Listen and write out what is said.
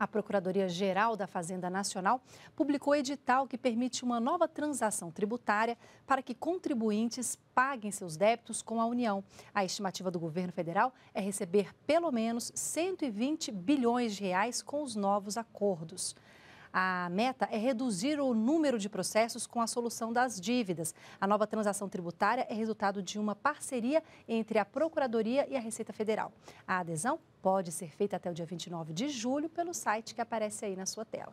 A Procuradoria-Geral da Fazenda Nacional publicou edital que permite uma nova transação tributária para que contribuintes paguem seus débitos com a União. A estimativa do governo federal é receber pelo menos 120 bilhões de reais com os novos acordos. A meta é reduzir o número de processos com a solução das dívidas. A nova transação tributária é resultado de uma parceria entre a Procuradoria e a Receita Federal. A adesão pode ser feita até o dia 29 de julho pelo site que aparece aí na sua tela.